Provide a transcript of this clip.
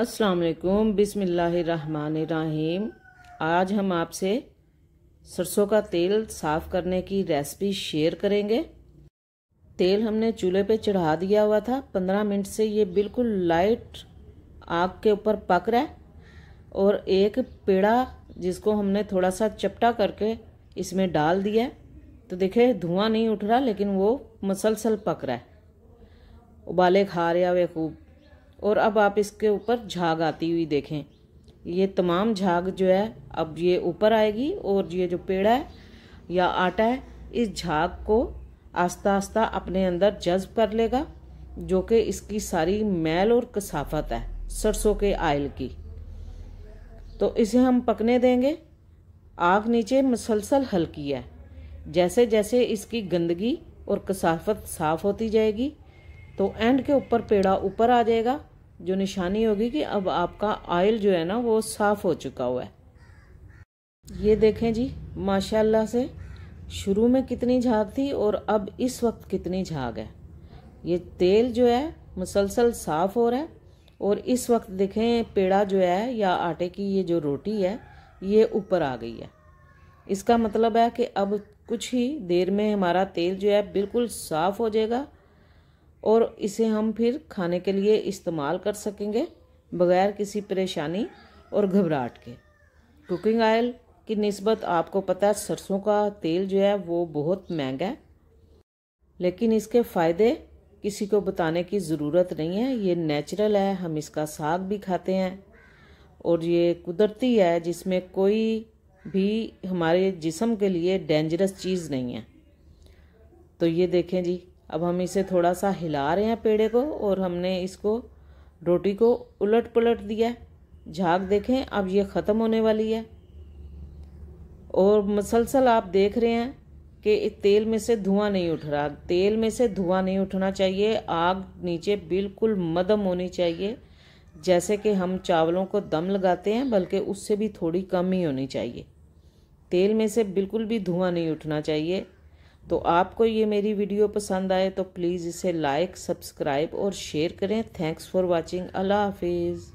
अस्सलाम बिसमीम आज हम आपसे सरसों का तेल साफ़ करने की रेसिपी शेयर करेंगे तेल हमने चूल्हे पे चढ़ा दिया हुआ था 15 मिनट से ये बिल्कुल लाइट आग के ऊपर पक रहा है और एक पेड़ा जिसको हमने थोड़ा सा चपटा करके इसमें डाल दिया तो देखे धुआं नहीं उठ रहा लेकिन वो मसलसल पक रहा है उबाले खा रहा वे खूब और अब आप इसके ऊपर झाग आती हुई देखें ये तमाम झाग जो है अब ये ऊपर आएगी और ये जो पेड़ा है या आटा है इस झाग को आस्ता आस्ता अपने अंदर जज्ब कर लेगा जो कि इसकी सारी मैल और कसाफत है सरसों के आयल की तो इसे हम पकने देंगे आग नीचे मसलसल हल्की है जैसे जैसे इसकी गंदगी और कसाफत साफ़ होती जाएगी तो एंड के ऊपर पेड़ा ऊपर आ जाएगा जो निशानी होगी कि अब आपका ऑयल जो है ना वो साफ़ हो चुका हुआ है ये देखें जी माशाल्लाह से शुरू में कितनी झाग थी और अब इस वक्त कितनी झाग है ये तेल जो है मुसलसल साफ़ हो रहा है और इस वक्त देखें पेड़ा जो है या आटे की ये जो रोटी है ये ऊपर आ गई है इसका मतलब है कि अब कुछ ही देर में हमारा तेल जो है बिल्कुल साफ़ हो जाएगा और इसे हम फिर खाने के लिए इस्तेमाल कर सकेंगे बगैर किसी परेशानी और घबराहट के कुकिंग ऑयल की नस्बत आपको पता है सरसों का तेल जो है वो बहुत महंगा है लेकिन इसके फ़ायदे किसी को बताने की ज़रूरत नहीं है ये नेचुरल है हम इसका साग भी खाते हैं और ये कुदरती है जिसमें कोई भी हमारे जिसम के लिए डेंजरस चीज़ नहीं है तो ये देखें जी अब हम इसे थोड़ा सा हिला रहे हैं पेड़े को और हमने इसको रोटी को उलट पलट दिया झाग देखें अब ये ख़त्म होने वाली है और मसलसल आप देख रहे हैं कि तेल में से धुआं नहीं उठ रहा तेल में से धुआं नहीं उठना चाहिए आग नीचे बिल्कुल मदम होनी चाहिए जैसे कि हम चावलों को दम लगाते हैं बल्कि उससे भी थोड़ी कम ही होनी चाहिए तेल में से बिल्कुल भी धुआं नहीं उठना चाहिए तो आपको ये मेरी वीडियो पसंद आए तो प्लीज़ इसे लाइक सब्सक्राइब और शेयर करें थैंक्स फॉर वॉचिंग अल्लाह हाफिज़